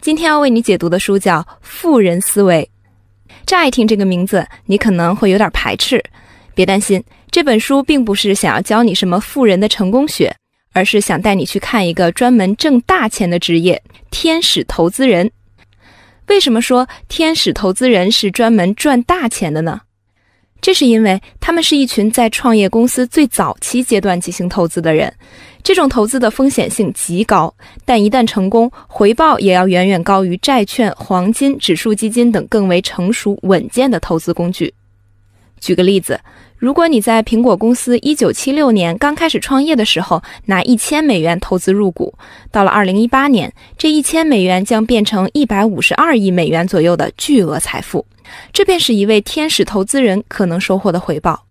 今天要为你解读的书叫《富人思维》，乍一听这个名字，你可能会有点排斥。别担心，这本书并不是想要教你什么富人的成功学，而是想带你去看一个专门挣大钱的职业——天使投资人。为什么说天使投资人是专门赚大钱的呢？这是因为他们是一群在创业公司最早期阶段进行投资的人，这种投资的风险性极高，但一旦成功，回报也要远远高于债券、黄金、指数基金等更为成熟稳健的投资工具。举个例子。如果你在苹果公司一九七六年刚开始创业的时候拿一千美元投资入股，到了二零一八年，这一千美元将变成一百五十二亿美元左右的巨额财富，这便是一位天使投资人可能收获的回报。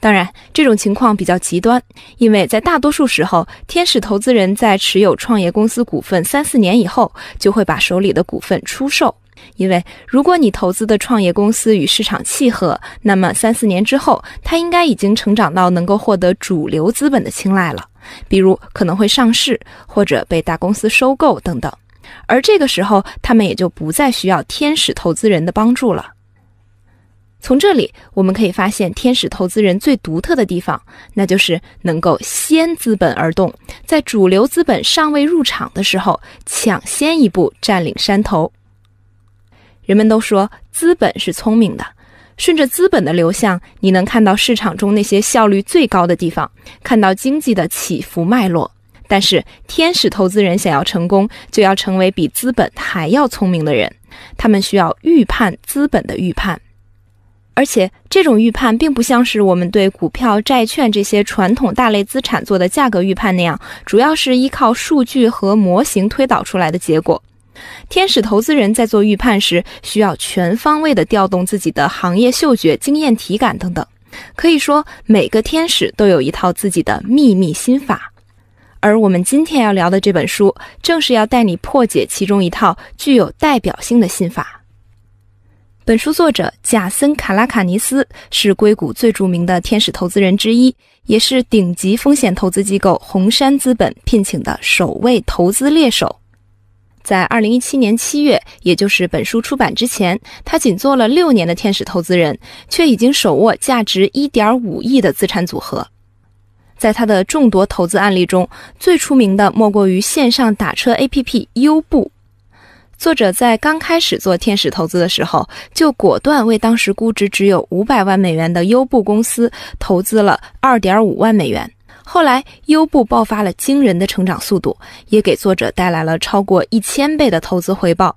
当然，这种情况比较极端，因为在大多数时候，天使投资人在持有创业公司股份三四年以后，就会把手里的股份出售。因为如果你投资的创业公司与市场契合，那么三四年之后，它应该已经成长到能够获得主流资本的青睐了，比如可能会上市，或者被大公司收购等等。而这个时候，他们也就不再需要天使投资人的帮助了。从这里我们可以发现，天使投资人最独特的地方，那就是能够先资本而动，在主流资本尚未入场的时候，抢先一步占领山头。人们都说资本是聪明的，顺着资本的流向，你能看到市场中那些效率最高的地方，看到经济的起伏脉络。但是天使投资人想要成功，就要成为比资本还要聪明的人，他们需要预判资本的预判，而且这种预判并不像是我们对股票、债券这些传统大类资产做的价格预判那样，主要是依靠数据和模型推导出来的结果。天使投资人在做预判时，需要全方位的调动自己的行业嗅觉、经验、体感等等。可以说，每个天使都有一套自己的秘密心法。而我们今天要聊的这本书，正是要带你破解其中一套具有代表性的心法。本书作者贾森·卡拉卡尼斯是硅谷最著名的天使投资人之一，也是顶级风险投资机构红杉资本聘请的首位投资猎手。在二零一七年七月，也就是本书出版之前，他仅做了六年的天使投资人，却已经手握价值一点五亿的资产组合。在他的众多投资案例中，最出名的莫过于线上打车 APP 优步。作者在刚开始做天使投资的时候，就果断为当时估值只有五百万美元的优步公司投资了二点五万美元。后来，优步爆发了惊人的成长速度，也给作者带来了超过一千倍的投资回报。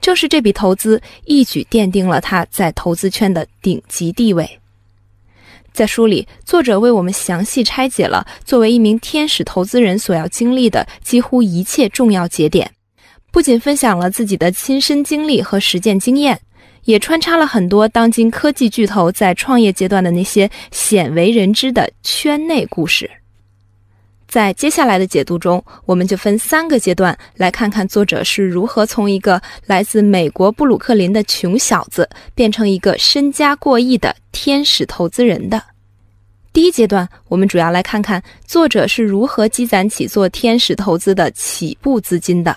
正是这笔投资，一举奠定了他在投资圈的顶级地位。在书里，作者为我们详细拆解了作为一名天使投资人所要经历的几乎一切重要节点，不仅分享了自己的亲身经历和实践经验，也穿插了很多当今科技巨头在创业阶段的那些鲜为人知的圈内故事。在接下来的解读中，我们就分三个阶段来看看作者是如何从一个来自美国布鲁克林的穷小子变成一个身家过亿的天使投资人的。第一阶段，我们主要来看看作者是如何积攒起做天使投资的起步资金的。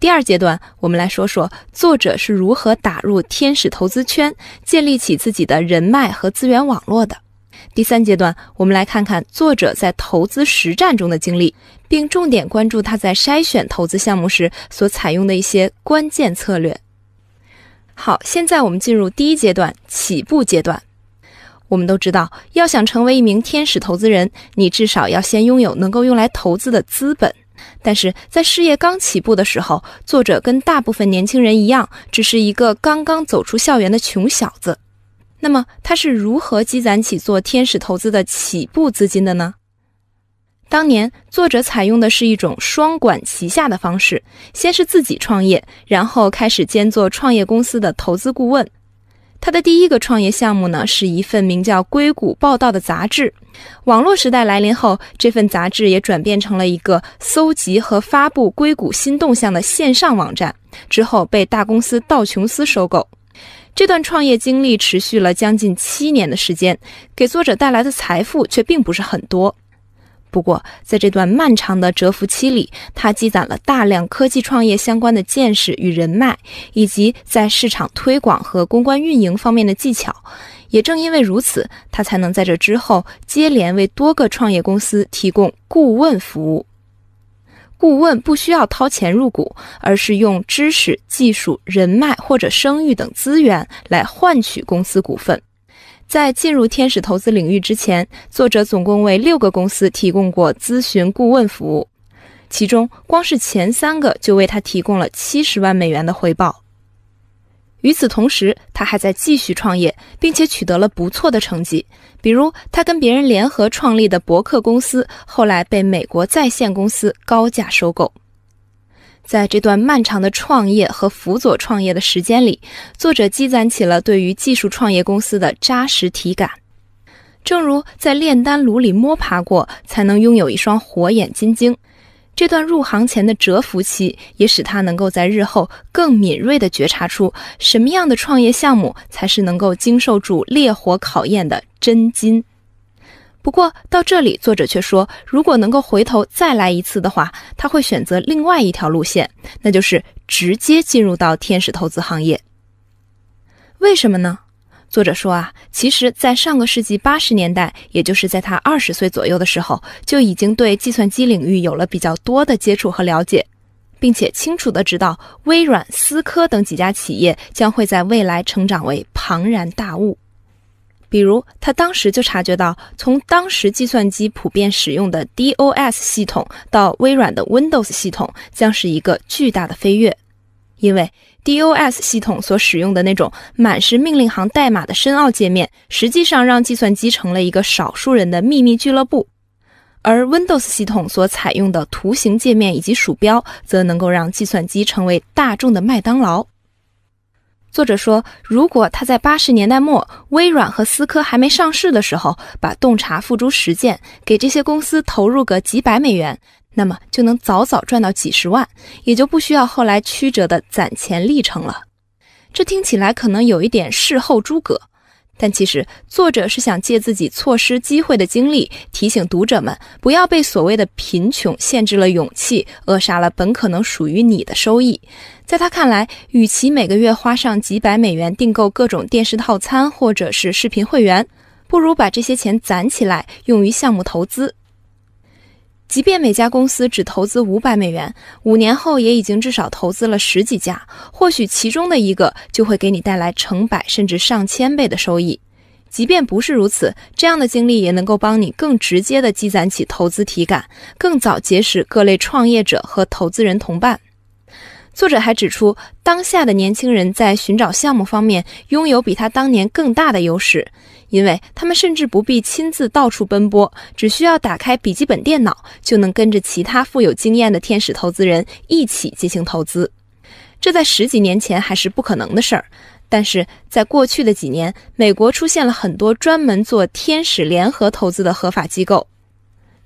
第二阶段，我们来说说作者是如何打入天使投资圈，建立起自己的人脉和资源网络的。第三阶段，我们来看看作者在投资实战中的经历，并重点关注他在筛选投资项目时所采用的一些关键策略。好，现在我们进入第一阶段，起步阶段。我们都知道，要想成为一名天使投资人，你至少要先拥有能够用来投资的资本。但是在事业刚起步的时候，作者跟大部分年轻人一样，只是一个刚刚走出校园的穷小子。那么他是如何积攒起做天使投资的起步资金的呢？当年作者采用的是一种双管齐下的方式，先是自己创业，然后开始兼做创业公司的投资顾问。他的第一个创业项目呢，是一份名叫《硅谷报道》的杂志。网络时代来临后，这份杂志也转变成了一个搜集和发布硅谷新动向的线上网站，之后被大公司道琼斯收购。这段创业经历持续了将近七年的时间，给作者带来的财富却并不是很多。不过，在这段漫长的蛰伏期里，他积攒了大量科技创业相关的见识与人脉，以及在市场推广和公关运营方面的技巧。也正因为如此，他才能在这之后接连为多个创业公司提供顾问服务。顾问不需要掏钱入股，而是用知识、技术、人脉或者声誉等资源来换取公司股份。在进入天使投资领域之前，作者总共为六个公司提供过咨询顾问服务，其中光是前三个就为他提供了七十万美元的回报。与此同时，他还在继续创业，并且取得了不错的成绩。比如，他跟别人联合创立的博客公司，后来被美国在线公司高价收购。在这段漫长的创业和辅佐创业的时间里，作者积攒起了对于技术创业公司的扎实体感，正如在炼丹炉里摸爬过，才能拥有一双火眼金睛。这段入行前的蛰伏期，也使他能够在日后更敏锐地觉察出什么样的创业项目才是能够经受住烈火考验的真金。不过到这里，作者却说，如果能够回头再来一次的话，他会选择另外一条路线，那就是直接进入到天使投资行业。为什么呢？作者说啊，其实，在上个世纪八十年代，也就是在他二十岁左右的时候，就已经对计算机领域有了比较多的接触和了解，并且清楚地知道微软、思科等几家企业将会在未来成长为庞然大物。比如，他当时就察觉到，从当时计算机普遍使用的 DOS 系统到微软的 Windows 系统，将是一个巨大的飞跃，因为。DOS 系统所使用的那种满是命令行代码的深奥界面，实际上让计算机成了一个少数人的秘密俱乐部；而 Windows 系统所采用的图形界面以及鼠标，则能够让计算机成为大众的麦当劳。作者说，如果他在八十年代末微软和思科还没上市的时候，把洞察付诸实践，给这些公司投入个几百美元。那么就能早早赚到几十万，也就不需要后来曲折的攒钱历程了。这听起来可能有一点事后诸葛，但其实作者是想借自己错失机会的经历，提醒读者们不要被所谓的贫穷限制了勇气，扼杀了本可能属于你的收益。在他看来，与其每个月花上几百美元订购各种电视套餐或者是视频会员，不如把这些钱攒起来用于项目投资。即便每家公司只投资五百美元，五年后也已经至少投资了十几家，或许其中的一个就会给你带来成百甚至上千倍的收益。即便不是如此，这样的经历也能够帮你更直接地积攒起投资体感，更早结识各类创业者和投资人同伴。作者还指出，当下的年轻人在寻找项目方面拥有比他当年更大的优势。因为他们甚至不必亲自到处奔波，只需要打开笔记本电脑，就能跟着其他富有经验的天使投资人一起进行投资。这在十几年前还是不可能的事儿，但是在过去的几年，美国出现了很多专门做天使联合投资的合法机构。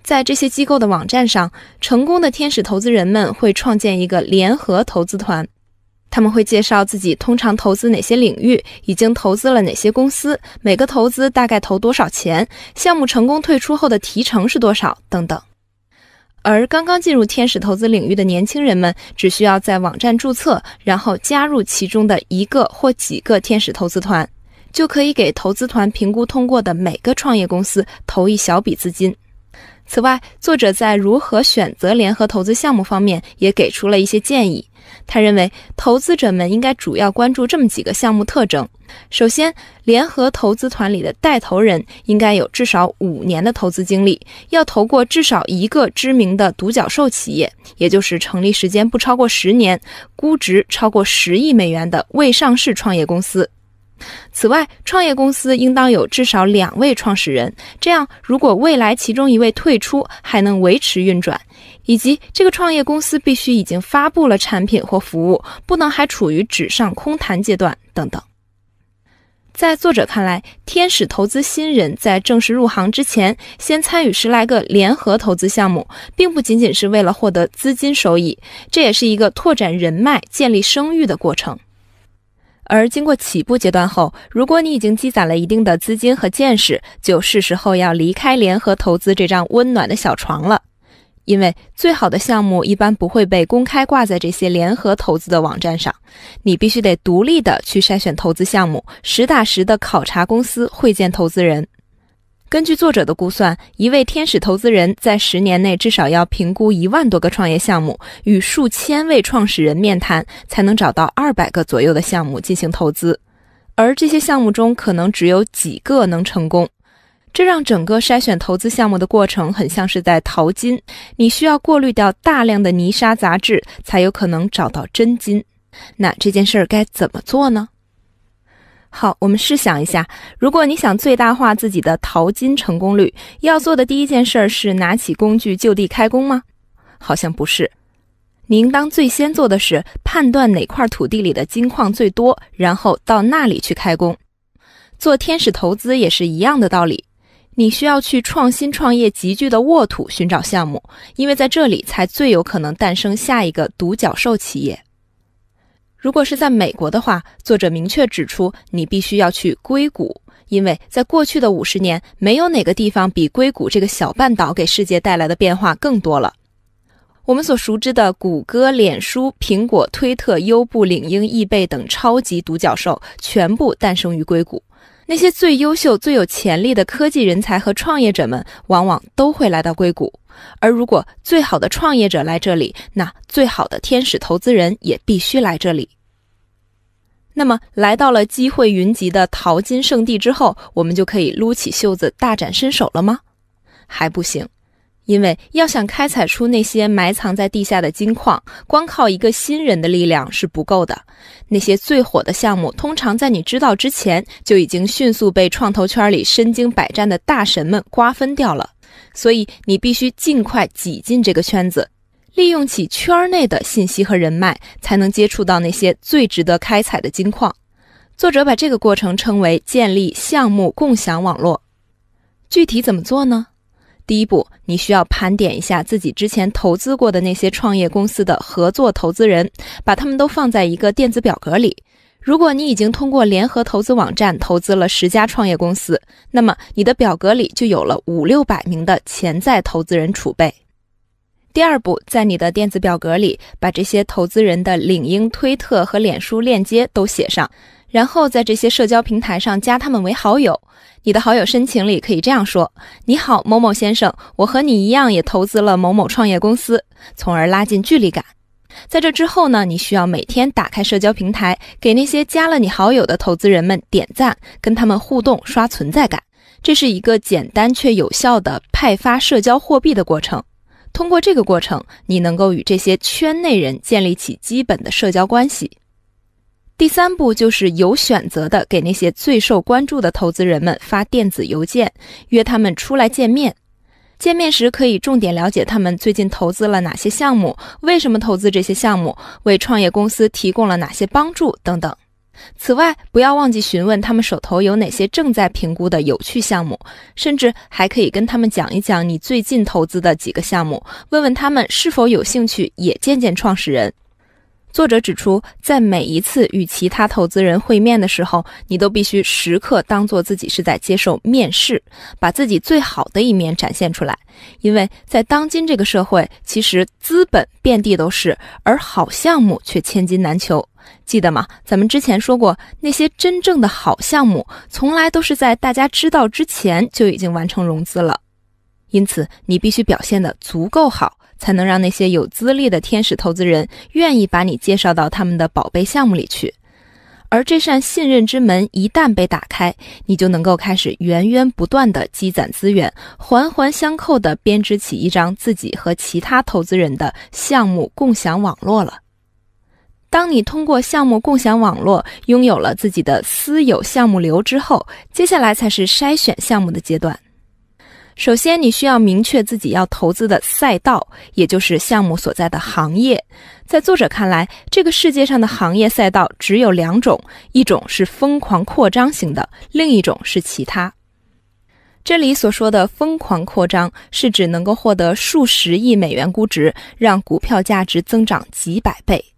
在这些机构的网站上，成功的天使投资人们会创建一个联合投资团。他们会介绍自己通常投资哪些领域，已经投资了哪些公司，每个投资大概投多少钱，项目成功退出后的提成是多少等等。而刚刚进入天使投资领域的年轻人们，只需要在网站注册，然后加入其中的一个或几个天使投资团，就可以给投资团评估通过的每个创业公司投一小笔资金。此外，作者在如何选择联合投资项目方面也给出了一些建议。他认为，投资者们应该主要关注这么几个项目特征：首先，联合投资团里的带头人应该有至少五年的投资经历，要投过至少一个知名的独角兽企业，也就是成立时间不超过十年、估值超过十亿美元的未上市创业公司。此外，创业公司应当有至少两位创始人，这样如果未来其中一位退出，还能维持运转；以及这个创业公司必须已经发布了产品或服务，不能还处于纸上空谈阶段等等。在作者看来，天使投资新人在正式入行之前，先参与十来个联合投资项目，并不仅仅是为了获得资金收益，这也是一个拓展人脉、建立声誉的过程。而经过起步阶段后，如果你已经积攒了一定的资金和见识，就是时候要离开联合投资这张温暖的小床了。因为最好的项目一般不会被公开挂在这些联合投资的网站上，你必须得独立的去筛选投资项目，实打实的考察公司，会见投资人。根据作者的估算，一位天使投资人在十年内至少要评估一万多个创业项目，与数千位创始人面谈，才能找到二百个左右的项目进行投资。而这些项目中，可能只有几个能成功。这让整个筛选投资项目的过程，很像是在淘金。你需要过滤掉大量的泥沙杂质，才有可能找到真金。那这件事儿该怎么做呢？好，我们试想一下，如果你想最大化自己的淘金成功率，要做的第一件事是拿起工具就地开工吗？好像不是，你应当最先做的是判断哪块土地里的金矿最多，然后到那里去开工。做天使投资也是一样的道理，你需要去创新创业集聚的沃土寻找项目，因为在这里才最有可能诞生下一个独角兽企业。如果是在美国的话，作者明确指出，你必须要去硅谷，因为在过去的五十年，没有哪个地方比硅谷这个小半岛给世界带来的变化更多了。我们所熟知的谷歌、脸书、苹果、推特、优步、领英、易贝等超级独角兽，全部诞生于硅谷。那些最优秀、最有潜力的科技人才和创业者们，往往都会来到硅谷。而如果最好的创业者来这里，那最好的天使投资人也必须来这里。那么，来到了机会云集的淘金圣地之后，我们就可以撸起袖子大展身手了吗？还不行。因为要想开采出那些埋藏在地下的金矿，光靠一个新人的力量是不够的。那些最火的项目，通常在你知道之前就已经迅速被创投圈里身经百战的大神们瓜分掉了。所以你必须尽快挤进这个圈子，利用起圈内的信息和人脉，才能接触到那些最值得开采的金矿。作者把这个过程称为建立项目共享网络。具体怎么做呢？第一步，你需要盘点一下自己之前投资过的那些创业公司的合作投资人，把他们都放在一个电子表格里。如果你已经通过联合投资网站投资了十家创业公司，那么你的表格里就有了五六百名的潜在投资人储备。第二步，在你的电子表格里把这些投资人的领英、推特和脸书链接都写上。然后在这些社交平台上加他们为好友，你的好友申请里可以这样说：“你好，某某先生，我和你一样也投资了某某创业公司”，从而拉近距离感。在这之后呢，你需要每天打开社交平台，给那些加了你好友的投资人们点赞，跟他们互动，刷存在感。这是一个简单却有效的派发社交货币的过程。通过这个过程，你能够与这些圈内人建立起基本的社交关系。第三步就是有选择的给那些最受关注的投资人们发电子邮件，约他们出来见面。见面时可以重点了解他们最近投资了哪些项目，为什么投资这些项目，为创业公司提供了哪些帮助等等。此外，不要忘记询问他们手头有哪些正在评估的有趣项目，甚至还可以跟他们讲一讲你最近投资的几个项目，问问他们是否有兴趣也见见创始人。作者指出，在每一次与其他投资人会面的时候，你都必须时刻当做自己是在接受面试，把自己最好的一面展现出来。因为在当今这个社会，其实资本遍地都是，而好项目却千金难求。记得吗？咱们之前说过，那些真正的好项目，从来都是在大家知道之前就已经完成融资了。因此，你必须表现得足够好。才能让那些有资历的天使投资人愿意把你介绍到他们的宝贝项目里去，而这扇信任之门一旦被打开，你就能够开始源源不断的积攒资源，环环相扣的编织起一张自己和其他投资人的项目共享网络了。当你通过项目共享网络拥有了自己的私有项目流之后，接下来才是筛选项目的阶段。首先，你需要明确自己要投资的赛道，也就是项目所在的行业。在作者看来，这个世界上的行业赛道只有两种：一种是疯狂扩张型的，另一种是其他。这里所说的疯狂扩张，是指能够获得数十亿美元估值，让股票价值增长几百倍。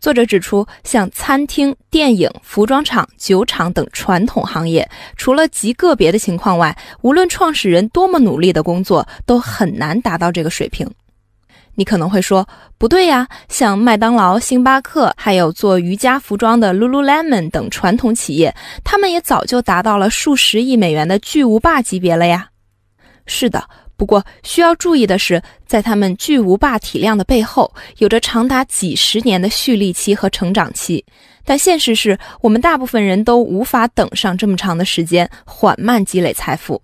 作者指出，像餐厅、电影、服装厂、酒厂等传统行业，除了极个别的情况外，无论创始人多么努力的工作，都很难达到这个水平。你可能会说，不对呀，像麦当劳、星巴克，还有做瑜伽服装的 Lululemon 等传统企业，他们也早就达到了数十亿美元的巨无霸级别了呀。是的。不过需要注意的是，在他们巨无霸体量的背后，有着长达几十年的蓄力期和成长期。但现实是，我们大部分人都无法等上这么长的时间，缓慢积累财富。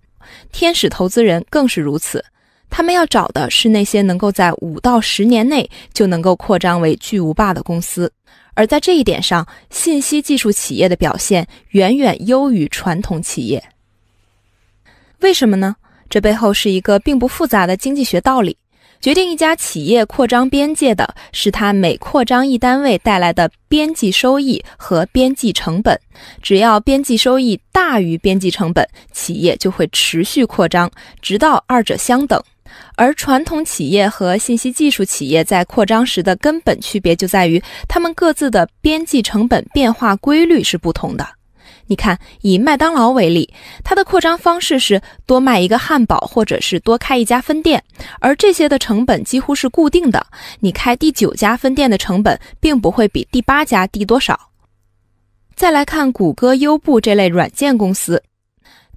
天使投资人更是如此，他们要找的是那些能够在五到十年内就能够扩张为巨无霸的公司。而在这一点上，信息技术企业的表现远远优于传统企业。为什么呢？这背后是一个并不复杂的经济学道理：决定一家企业扩张边界的是它每扩张一单位带来的边际收益和边际成本。只要边际收益大于边际成本，企业就会持续扩张，直到二者相等。而传统企业和信息技术企业在扩张时的根本区别就在于，它们各自的边际成本变化规律是不同的。你看，以麦当劳为例，它的扩张方式是多卖一个汉堡，或者是多开一家分店，而这些的成本几乎是固定的。你开第九家分店的成本，并不会比第八家低多少。再来看谷歌、优步这类软件公司，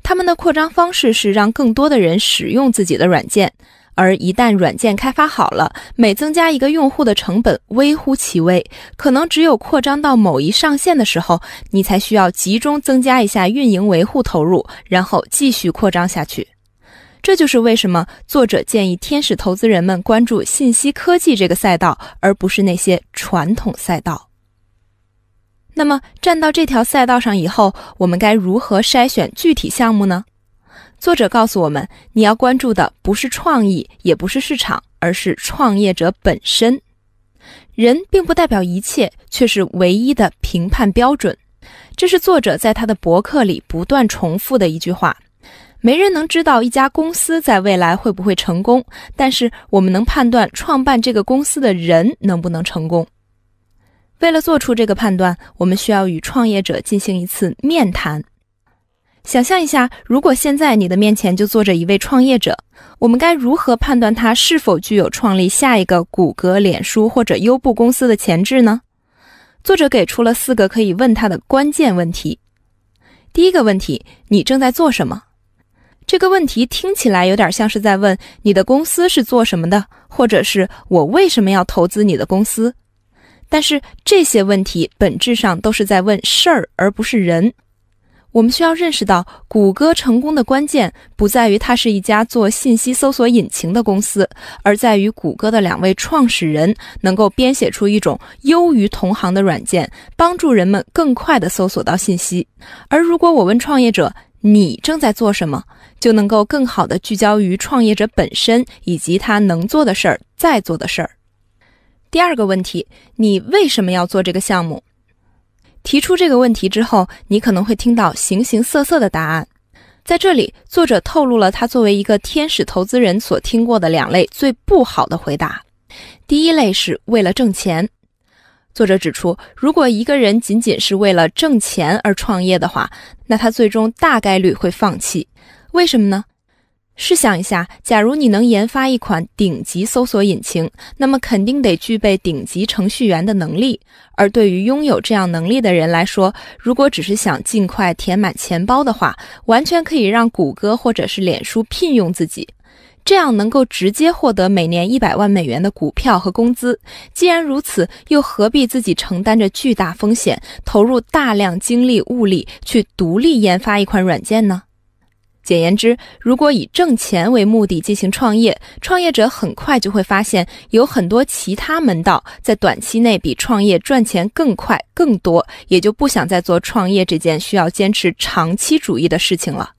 他们的扩张方式是让更多的人使用自己的软件。而一旦软件开发好了，每增加一个用户的成本微乎其微，可能只有扩张到某一上限的时候，你才需要集中增加一下运营维护投入，然后继续扩张下去。这就是为什么作者建议天使投资人们关注信息科技这个赛道，而不是那些传统赛道。那么站到这条赛道上以后，我们该如何筛选具体项目呢？作者告诉我们，你要关注的不是创意，也不是市场，而是创业者本身。人并不代表一切，却是唯一的评判标准。这是作者在他的博客里不断重复的一句话。没人能知道一家公司在未来会不会成功，但是我们能判断创办这个公司的人能不能成功。为了做出这个判断，我们需要与创业者进行一次面谈。想象一下，如果现在你的面前就坐着一位创业者，我们该如何判断他是否具有创立下一个谷歌、脸书或者优步公司的潜质呢？作者给出了四个可以问他的关键问题。第一个问题：你正在做什么？这个问题听起来有点像是在问你的公司是做什么的，或者是我为什么要投资你的公司。但是这些问题本质上都是在问事儿，而不是人。我们需要认识到，谷歌成功的关键不在于它是一家做信息搜索引擎的公司，而在于谷歌的两位创始人能够编写出一种优于同行的软件，帮助人们更快地搜索到信息。而如果我问创业者你正在做什么，就能够更好地聚焦于创业者本身以及他能做的事儿、在做的事儿。第二个问题，你为什么要做这个项目？提出这个问题之后，你可能会听到形形色色的答案。在这里，作者透露了他作为一个天使投资人所听过的两类最不好的回答。第一类是为了挣钱。作者指出，如果一个人仅仅是为了挣钱而创业的话，那他最终大概率会放弃。为什么呢？试想一下，假如你能研发一款顶级搜索引擎，那么肯定得具备顶级程序员的能力。而对于拥有这样能力的人来说，如果只是想尽快填满钱包的话，完全可以让谷歌或者是脸书聘用自己，这样能够直接获得每年一百万美元的股票和工资。既然如此，又何必自己承担着巨大风险，投入大量精力物力去独立研发一款软件呢？简言之，如果以挣钱为目的进行创业，创业者很快就会发现有很多其他门道在短期内比创业赚钱更快、更多，也就不想再做创业这件需要坚持长期主义的事情了。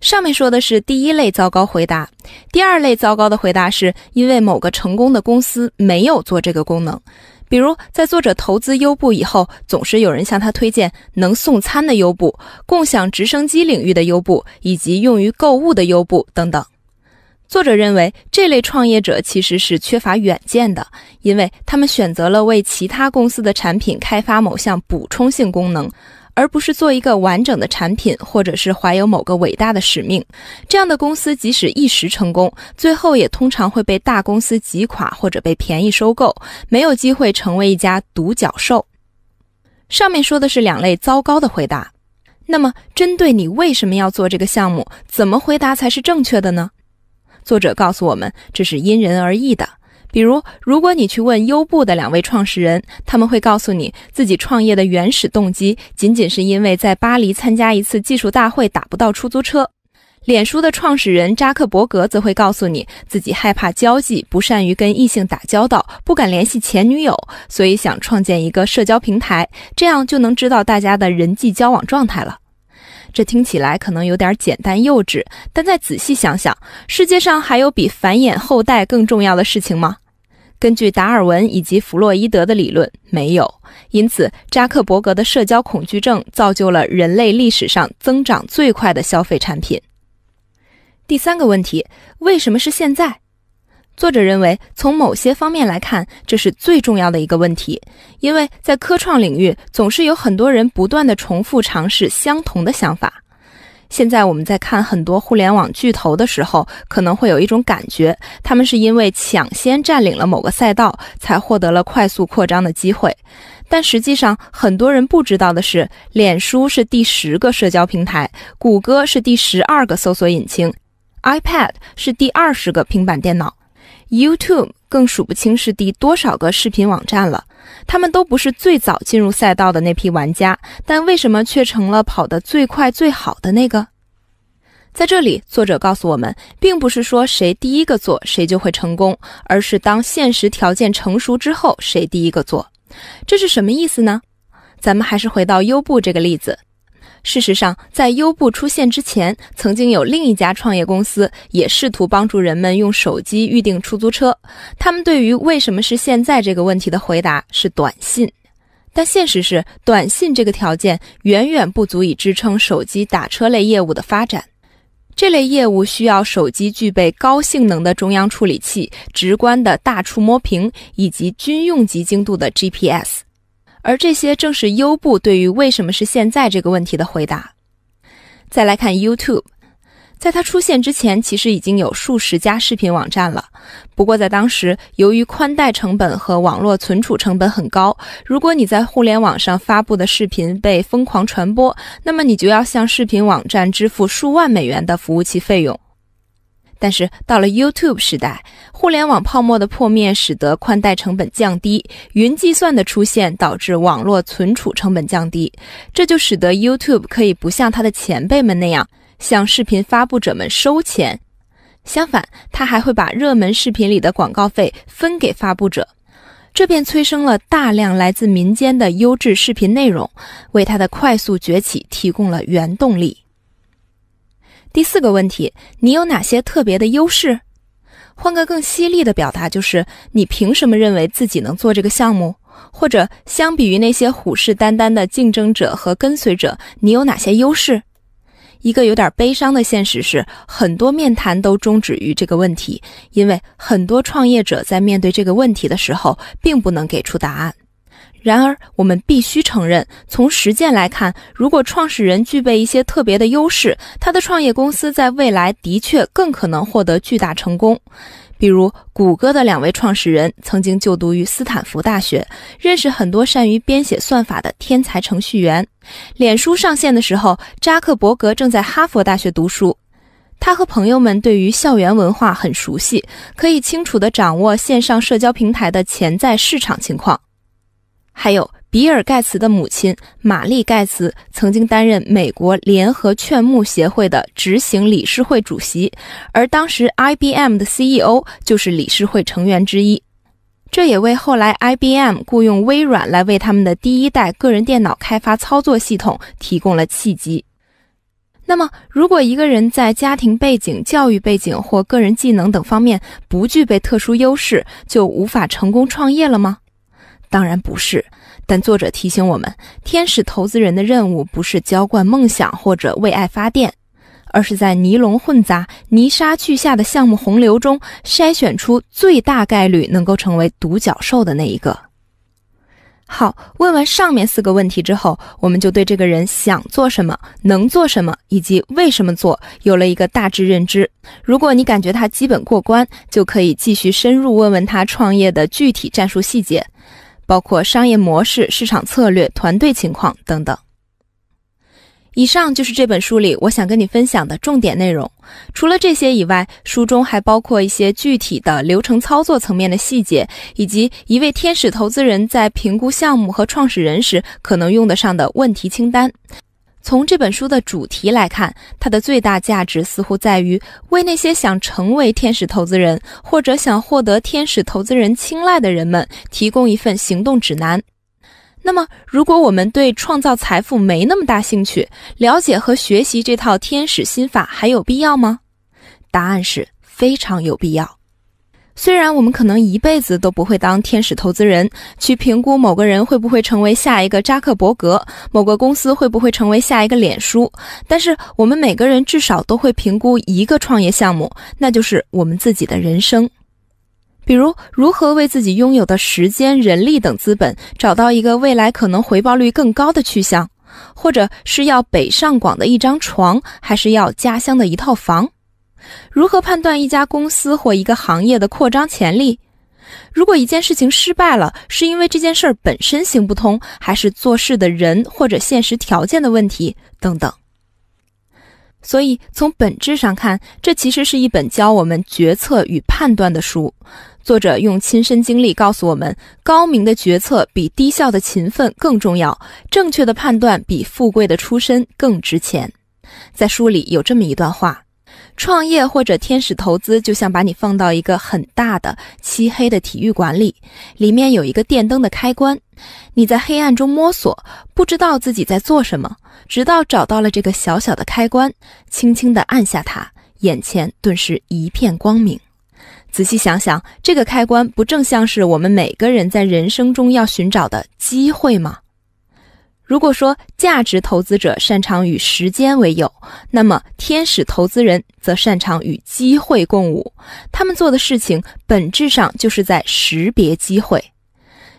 上面说的是第一类糟糕回答，第二类糟糕的回答是因为某个成功的公司没有做这个功能。比如，在作者投资优步以后，总是有人向他推荐能送餐的优步、共享直升机领域的优步，以及用于购物的优步等等。作者认为，这类创业者其实是缺乏远见的，因为他们选择了为其他公司的产品开发某项补充性功能。而不是做一个完整的产品，或者是怀有某个伟大的使命，这样的公司即使一时成功，最后也通常会被大公司挤垮，或者被便宜收购，没有机会成为一家独角兽。上面说的是两类糟糕的回答，那么针对你为什么要做这个项目，怎么回答才是正确的呢？作者告诉我们，这是因人而异的。比如，如果你去问优步的两位创始人，他们会告诉你自己创业的原始动机，仅仅是因为在巴黎参加一次技术大会打不到出租车。脸书的创始人扎克伯格则会告诉你，自己害怕交际，不善于跟异性打交道，不敢联系前女友，所以想创建一个社交平台，这样就能知道大家的人际交往状态了。这听起来可能有点简单幼稚，但再仔细想想，世界上还有比繁衍后代更重要的事情吗？根据达尔文以及弗洛伊德的理论，没有。因此，扎克伯格的社交恐惧症造就了人类历史上增长最快的消费产品。第三个问题，为什么是现在？作者认为，从某些方面来看，这是最重要的一个问题，因为在科创领域，总是有很多人不断的重复尝试相同的想法。现在我们在看很多互联网巨头的时候，可能会有一种感觉，他们是因为抢先占领了某个赛道，才获得了快速扩张的机会。但实际上，很多人不知道的是，脸书是第十个社交平台，谷歌是第十二个搜索引擎，iPad 是第二十个平板电脑，YouTube 更数不清是第多少个视频网站了。他们都不是最早进入赛道的那批玩家，但为什么却成了跑得最快最好的那个？在这里，作者告诉我们，并不是说谁第一个做谁就会成功，而是当现实条件成熟之后，谁第一个做，这是什么意思呢？咱们还是回到优步这个例子。事实上，在优步出现之前，曾经有另一家创业公司也试图帮助人们用手机预订出租车。他们对于为什么是现在这个问题的回答是短信，但现实是，短信这个条件远远不足以支撑手机打车类业务的发展。这类业务需要手机具备高性能的中央处理器、直观的大触摸屏以及军用级精度的 GPS。而这些正是优步对于为什么是现在这个问题的回答。再来看 YouTube，在它出现之前，其实已经有数十家视频网站了。不过在当时，由于宽带成本和网络存储成本很高，如果你在互联网上发布的视频被疯狂传播，那么你就要向视频网站支付数万美元的服务器费用。但是到了 YouTube 时代，互联网泡沫的破灭使得宽带成本降低，云计算的出现导致网络存储成本降低，这就使得 YouTube 可以不像它的前辈们那样向视频发布者们收钱，相反，它还会把热门视频里的广告费分给发布者，这便催生了大量来自民间的优质视频内容，为它的快速崛起提供了原动力。第四个问题，你有哪些特别的优势？换个更犀利的表达，就是你凭什么认为自己能做这个项目？或者，相比于那些虎视眈眈的竞争者和跟随者，你有哪些优势？一个有点悲伤的现实是，很多面谈都终止于这个问题，因为很多创业者在面对这个问题的时候，并不能给出答案。然而，我们必须承认，从实践来看，如果创始人具备一些特别的优势，他的创业公司在未来的确更可能获得巨大成功。比如，谷歌的两位创始人曾经就读于斯坦福大学，认识很多善于编写算法的天才程序员。脸书上线的时候，扎克伯格正在哈佛大学读书，他和朋友们对于校园文化很熟悉，可以清楚地掌握线上社交平台的潜在市场情况。还有比尔·盖茨的母亲玛丽·盖茨曾经担任美国联合劝募协会的执行理事会主席，而当时 IBM 的 CEO 就是理事会成员之一，这也为后来 IBM 雇佣微软来为他们的第一代个人电脑开发操作系统提供了契机。那么，如果一个人在家庭背景、教育背景或个人技能等方面不具备特殊优势，就无法成功创业了吗？当然不是，但作者提醒我们，天使投资人的任务不是浇灌梦想或者为爱发电，而是在泥龙混杂、泥沙俱下的项目洪流中，筛选出最大概率能够成为独角兽的那一个。好，问完上面四个问题之后，我们就对这个人想做什么、能做什么以及为什么做有了一个大致认知。如果你感觉他基本过关，就可以继续深入问问他创业的具体战术细节。包括商业模式、市场策略、团队情况等等。以上就是这本书里我想跟你分享的重点内容。除了这些以外，书中还包括一些具体的流程操作层面的细节，以及一位天使投资人在评估项目和创始人时可能用得上的问题清单。从这本书的主题来看，它的最大价值似乎在于为那些想成为天使投资人或者想获得天使投资人青睐的人们提供一份行动指南。那么，如果我们对创造财富没那么大兴趣，了解和学习这套天使心法还有必要吗？答案是非常有必要。虽然我们可能一辈子都不会当天使投资人去评估某个人会不会成为下一个扎克伯格，某个公司会不会成为下一个脸书，但是我们每个人至少都会评估一个创业项目，那就是我们自己的人生。比如，如何为自己拥有的时间、人力等资本找到一个未来可能回报率更高的去向，或者是要北上广的一张床，还是要家乡的一套房？如何判断一家公司或一个行业的扩张潜力？如果一件事情失败了，是因为这件事本身行不通，还是做事的人或者现实条件的问题？等等。所以，从本质上看，这其实是一本教我们决策与判断的书。作者用亲身经历告诉我们：高明的决策比低效的勤奋更重要；正确的判断比富贵的出身更值钱。在书里有这么一段话。创业或者天使投资，就像把你放到一个很大的漆黑的体育馆里，里面有一个电灯的开关，你在黑暗中摸索，不知道自己在做什么，直到找到了这个小小的开关，轻轻的按下它，眼前顿时一片光明。仔细想想，这个开关不正像是我们每个人在人生中要寻找的机会吗？如果说价值投资者擅长与时间为友，那么天使投资人则擅长与机会共舞。他们做的事情本质上就是在识别机会，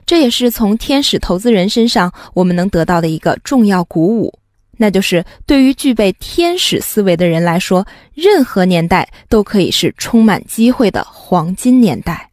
这也是从天使投资人身上我们能得到的一个重要鼓舞，那就是对于具备天使思维的人来说，任何年代都可以是充满机会的黄金年代。